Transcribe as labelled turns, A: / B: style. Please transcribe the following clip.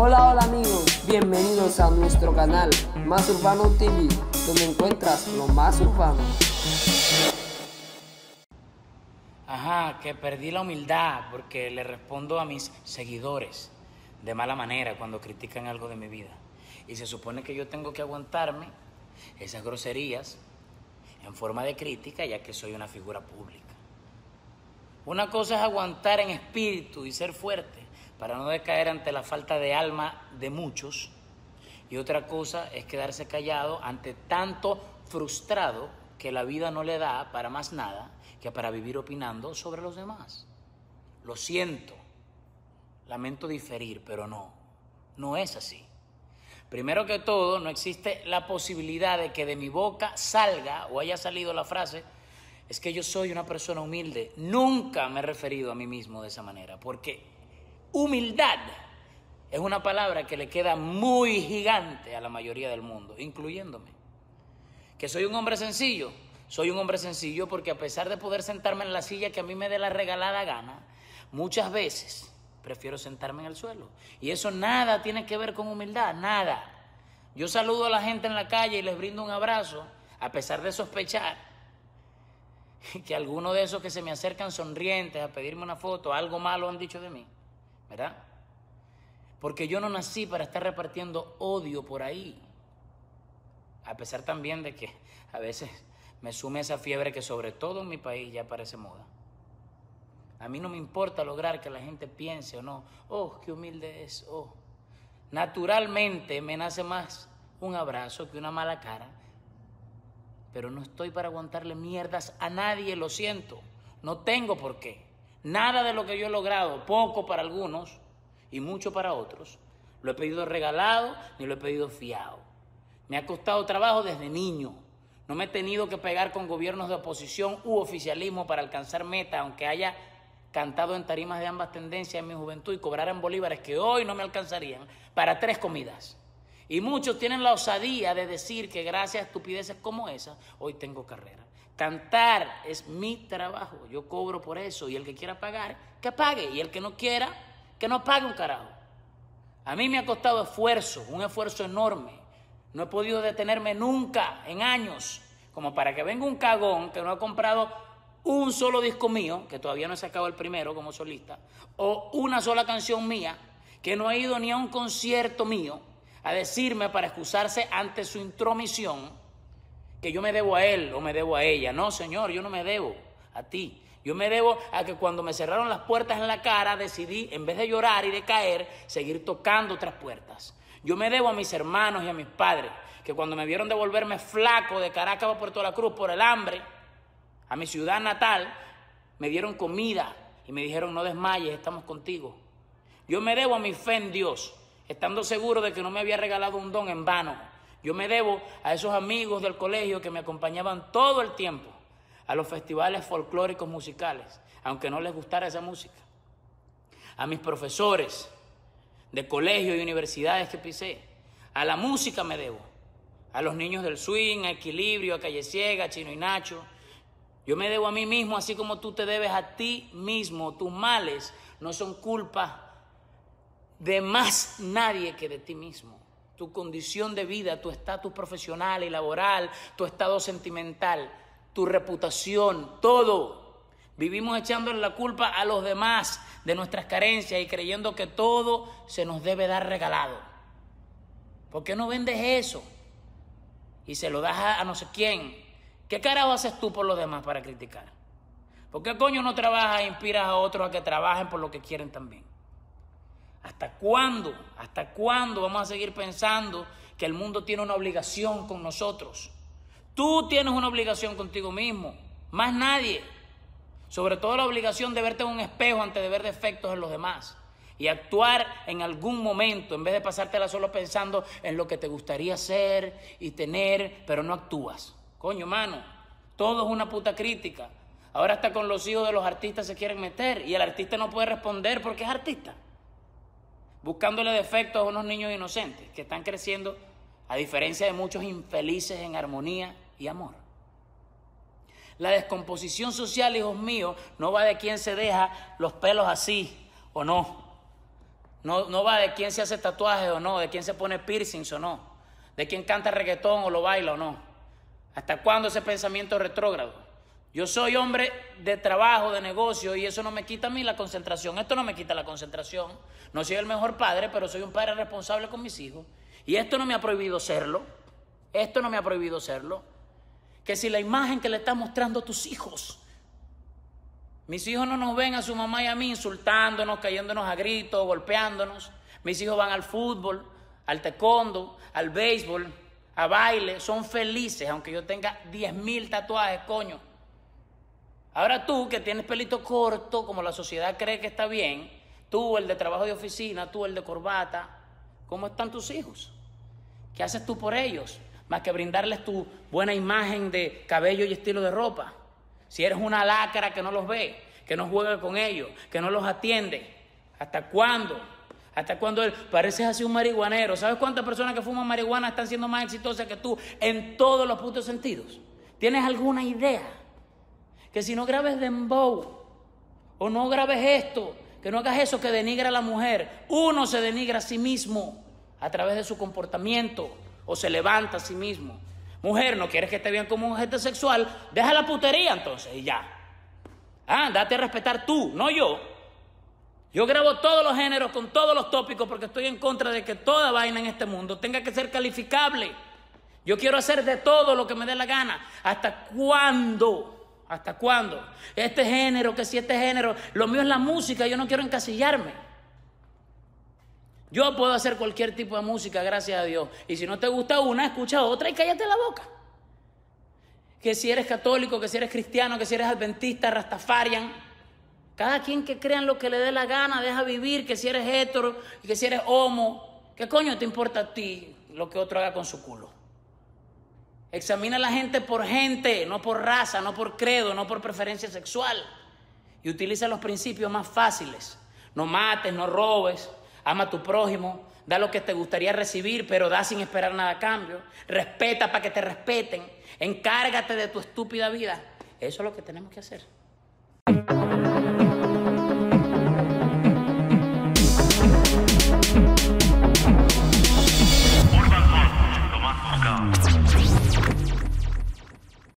A: Hola, hola amigos, bienvenidos a nuestro canal Más Urbano TV, donde encuentras lo más urbano. Ajá, que perdí la humildad porque le respondo a mis seguidores de mala manera cuando critican algo de mi vida. Y se supone que yo tengo que aguantarme esas groserías en forma de crítica ya que soy una figura pública. Una cosa es aguantar en espíritu y ser fuerte para no decaer ante la falta de alma de muchos. Y otra cosa es quedarse callado ante tanto frustrado que la vida no le da para más nada que para vivir opinando sobre los demás. Lo siento, lamento diferir, pero no, no es así. Primero que todo, no existe la posibilidad de que de mi boca salga o haya salido la frase, es que yo soy una persona humilde. Nunca me he referido a mí mismo de esa manera, porque Humildad es una palabra que le queda muy gigante a la mayoría del mundo, incluyéndome. Que soy un hombre sencillo. Soy un hombre sencillo porque a pesar de poder sentarme en la silla que a mí me dé la regalada gana, muchas veces prefiero sentarme en el suelo. Y eso nada tiene que ver con humildad, nada. Yo saludo a la gente en la calle y les brindo un abrazo, a pesar de sospechar que algunos de esos que se me acercan sonrientes a pedirme una foto, algo malo han dicho de mí. ¿verdad? Porque yo no nací para estar repartiendo odio por ahí. A pesar también de que a veces me sume esa fiebre que sobre todo en mi país ya parece moda. A mí no me importa lograr que la gente piense o no, oh, qué humilde es, oh. Naturalmente me nace más un abrazo que una mala cara, pero no estoy para aguantarle mierdas a nadie, lo siento, no tengo por qué. Nada de lo que yo he logrado, poco para algunos y mucho para otros, lo he pedido regalado ni lo he pedido fiado. Me ha costado trabajo desde niño. No me he tenido que pegar con gobiernos de oposición u oficialismo para alcanzar metas, aunque haya cantado en tarimas de ambas tendencias en mi juventud y cobrar en bolívares que hoy no me alcanzarían para tres comidas. Y muchos tienen la osadía de decir que gracias a estupideces como esa, hoy tengo carrera. Cantar es mi trabajo, yo cobro por eso y el que quiera pagar, que pague y el que no quiera, que no pague un carajo. A mí me ha costado esfuerzo, un esfuerzo enorme. No he podido detenerme nunca en años, como para que venga un cagón que no ha comprado un solo disco mío, que todavía no he sacado el primero como solista, o una sola canción mía, que no ha ido ni a un concierto mío, a decirme para excusarse ante su intromisión que yo me debo a él o me debo a ella. No, Señor, yo no me debo a ti. Yo me debo a que cuando me cerraron las puertas en la cara decidí, en vez de llorar y de caer, seguir tocando otras puertas. Yo me debo a mis hermanos y a mis padres, que cuando me vieron devolverme flaco de Caracas a Puerto la Cruz por el hambre, a mi ciudad natal, me dieron comida y me dijeron, no desmayes, estamos contigo. Yo me debo a mi fe en Dios, estando seguro de que no me había regalado un don en vano, yo me debo a esos amigos del colegio que me acompañaban todo el tiempo a los festivales folclóricos musicales, aunque no les gustara esa música. A mis profesores de colegio y universidades que pisé. A la música me debo. A los niños del swing, a Equilibrio, a Calle Ciega, a Chino y Nacho. Yo me debo a mí mismo, así como tú te debes a ti mismo. Tus males no son culpa de más nadie que de ti mismo tu condición de vida, tu estatus profesional y laboral, tu estado sentimental, tu reputación, todo. Vivimos echándole la culpa a los demás de nuestras carencias y creyendo que todo se nos debe dar regalado. ¿Por qué no vendes eso? Y se lo das a, no sé quién. ¿Qué carajo haces tú por los demás para criticar? ¿Por qué coño no trabajas e inspiras a otros a que trabajen por lo que quieren también? ¿Hasta cuándo? ¿Hasta cuándo vamos a seguir pensando que el mundo tiene una obligación con nosotros? Tú tienes una obligación contigo mismo, más nadie. Sobre todo la obligación de verte en un espejo antes de ver defectos en los demás y actuar en algún momento en vez de pasártela solo pensando en lo que te gustaría ser y tener, pero no actúas. Coño, mano, todo es una puta crítica. Ahora hasta con los hijos de los artistas se quieren meter y el artista no puede responder porque es artista buscándole defectos a unos niños inocentes que están creciendo, a diferencia de muchos infelices en armonía y amor. La descomposición social, hijos míos, no va de quién se deja los pelos así o no. No, no va de quién se hace tatuajes o no, de quién se pone piercings o no, de quién canta reggaetón o lo baila o no. ¿Hasta cuándo ese pensamiento retrógrado? Yo soy hombre de trabajo, de negocio, y eso no me quita a mí la concentración. Esto no me quita la concentración. No soy el mejor padre, pero soy un padre responsable con mis hijos. Y esto no me ha prohibido serlo. Esto no me ha prohibido serlo. Que si la imagen que le estás mostrando a tus hijos, mis hijos no nos ven a su mamá y a mí insultándonos, cayéndonos a gritos, golpeándonos. Mis hijos van al fútbol, al taekwondo, al béisbol, a baile. Son felices, aunque yo tenga 10 mil tatuajes, coño. Ahora tú que tienes pelito corto, como la sociedad cree que está bien, tú el de trabajo de oficina, tú el de corbata, ¿cómo están tus hijos? ¿Qué haces tú por ellos? Más que brindarles tu buena imagen de cabello y estilo de ropa. Si eres una lacra que no los ve, que no juega con ellos, que no los atiende. ¿Hasta cuándo? ¿Hasta cuándo pareces así un marihuanero? ¿Sabes cuántas personas que fuman marihuana están siendo más exitosas que tú en todos los putos sentidos? ¿Tienes alguna idea? que si no grabes dembow o no grabes esto, que no hagas eso que denigra a la mujer, uno se denigra a sí mismo a través de su comportamiento o se levanta a sí mismo. Mujer, no quieres que te vean como un objeto sexual, deja la putería entonces y ya. Ah, date a respetar tú, no yo. Yo grabo todos los géneros con todos los tópicos porque estoy en contra de que toda vaina en este mundo tenga que ser calificable. Yo quiero hacer de todo lo que me dé la gana. ¿Hasta cuándo? ¿Hasta cuándo? Este género, que si este género, lo mío es la música, yo no quiero encasillarme. Yo puedo hacer cualquier tipo de música, gracias a Dios. Y si no te gusta una, escucha otra y cállate la boca. Que si eres católico, que si eres cristiano, que si eres adventista, rastafarian. Cada quien que crea en lo que le dé la gana, deja vivir, que si eres hetero, que si eres homo. ¿Qué coño te importa a ti lo que otro haga con su culo? Examina a la gente por gente, no por raza, no por credo, no por preferencia sexual. Y utiliza los principios más fáciles. No mates, no robes, ama a tu prójimo, da lo que te gustaría recibir, pero da sin esperar nada a cambio. Respeta para que te respeten. Encárgate de tu estúpida vida. Eso es lo que tenemos que hacer.